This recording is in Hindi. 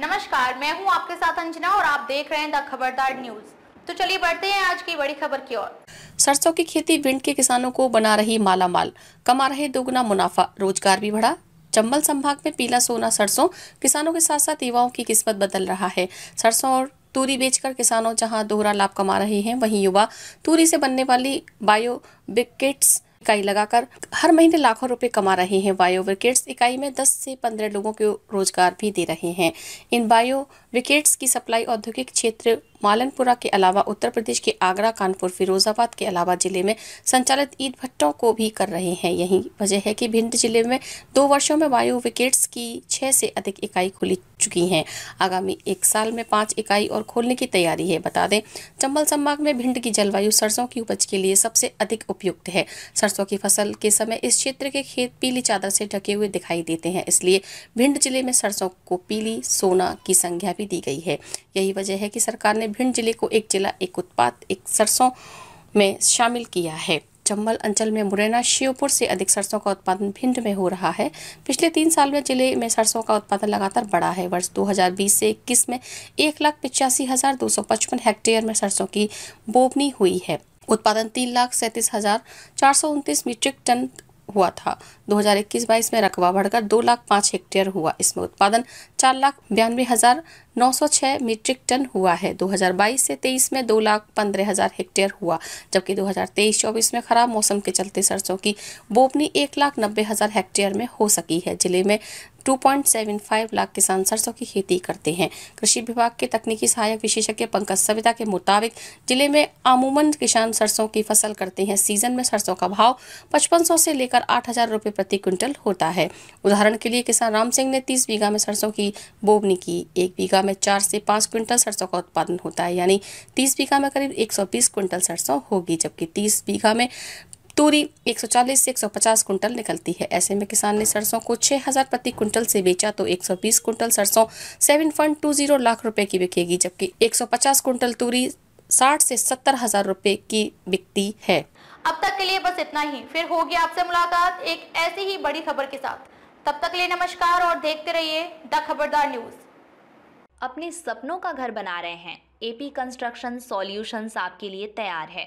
नमस्कार मैं हूं आपके साथ अंजना और आप देख रहे हैं द खबरदार न्यूज तो चलिए बढ़ते हैं आज की बड़ी खबर की ओर सरसों की खेती विंड के किसानों को बना रही माला माल कमा रहे दोगुना मुनाफा रोजगार भी बढ़ा चंबल संभाग में पीला सोना सरसों किसानों के साथ साथ युवाओं की किस्मत बदल रहा है सरसों और तूरी बेचकर किसानों जहां दोहरा लाभ कमा रहे हैं वहीं युवा तूरी से बनने वाली बायो बिकेट्स इकाई लगाकर हर महीने लाखों रुपए कमा रहे हैं बायो विकेट्स इकाई में 10 से 15 लोगों को रोजगार भी दे रहे हैं इन बायो विकेट्स की सप्लाई औद्योगिक क्षेत्र मालनपुरा के अलावा उत्तर प्रदेश के आगरा कानपुर फिरोजाबाद के अलावा जिले में संचालित ईद भट्टों को भी कर रहे हैं यही वजह है कि भिंड जिले में दो वर्षों में वायु विकेट्स की छह से अधिक इकाई खुली चुकी हैं आगामी एक साल में पांच इकाई और खोलने की तैयारी है बता दें चंबल संभाग में भिंड की जलवायु सरसों की उपज के लिए सबसे अधिक उपयुक्त है सरसों की फसल के समय इस क्षेत्र के खेत पीली चादर से ढके हुए दिखाई देते हैं इसलिए भिंड जिले में सरसों को पीली सोना की संख्या भी दी गई है यही वजह है कि सरकार ने ने भिंड जिले को एक जिला एक उत्पाद एक सरसों में शामिल किया है चंबल अंचल में मुरैना शिवपुर से अधिक सरसों का उत्पादन भिंड में हो रहा है पिछले तीन साल में जिले में सरसों का उत्पादन लगातार बढ़ा है वर्ष 2020 से 21 में एक लाख पिचासी हजार दो सौ पचपन हेक्टेयर में सरसों की बोवनी हुई है उत्पादन तीन लाख सैंतीस हजार चार सौ उनतीस मीट्रिक टन हुआ था 2021-22 में रकबा बढ़कर दो लाख पाँच हेक्टेयर हुआ इसमें उत्पादन चार लाख बयानवे हजार नौ सौ छः मीट्रिक टन हुआ है 2022 से 23 में दो लाख पंद्रह हजार हेक्टेयर हुआ जबकि 2023-24 में खराब मौसम के चलते सरसों की बोपनी एक लाख नब्बे हजार हेक्टेयर में हो सकी है जिले में 2.75 लाख किसान सरसों की खेती करते हैं कृषि विभाग के तकनीकी सहायक विशेषज्ञ पंकज सविता के मुताबिक जिले में अमूमन किसान सरसों की फसल करते हैं सीजन में सरसों का भाव 5500 से लेकर 8000 रुपए प्रति क्विंटल होता है उदाहरण के लिए किसान राम सिंह ने 30 बीघा में सरसों की बोबनी की एक बीघा में चार से पाँच क्विंटल सरसों का उत्पादन होता है यानी तीस बीघा में करीब एक क्विंटल सरसों होगी जबकि तीस बीघा में तूरी 140 से 150 कुंटल निकलती है ऐसे में किसान ने सरसों को 6000 प्रति कुंटल से बेचा तो 120 कुंटल सरसों 7.20 लाख रुपए की बिकेगी जबकि 150 कुंटल तूरी 60 से सत्तर हजार रुपए की बिकती है अब तक के लिए बस इतना ही फिर होगी आपसे मुलाकात एक ऐसी ही बड़ी खबर के साथ तब तक लिए नमस्कार और देखते रहिए द खबरदार न्यूज अपने सपनों का घर बना रहे हैं एपी कंस्ट्रक्शन सॉल्यूशंस आपके लिए तैयार है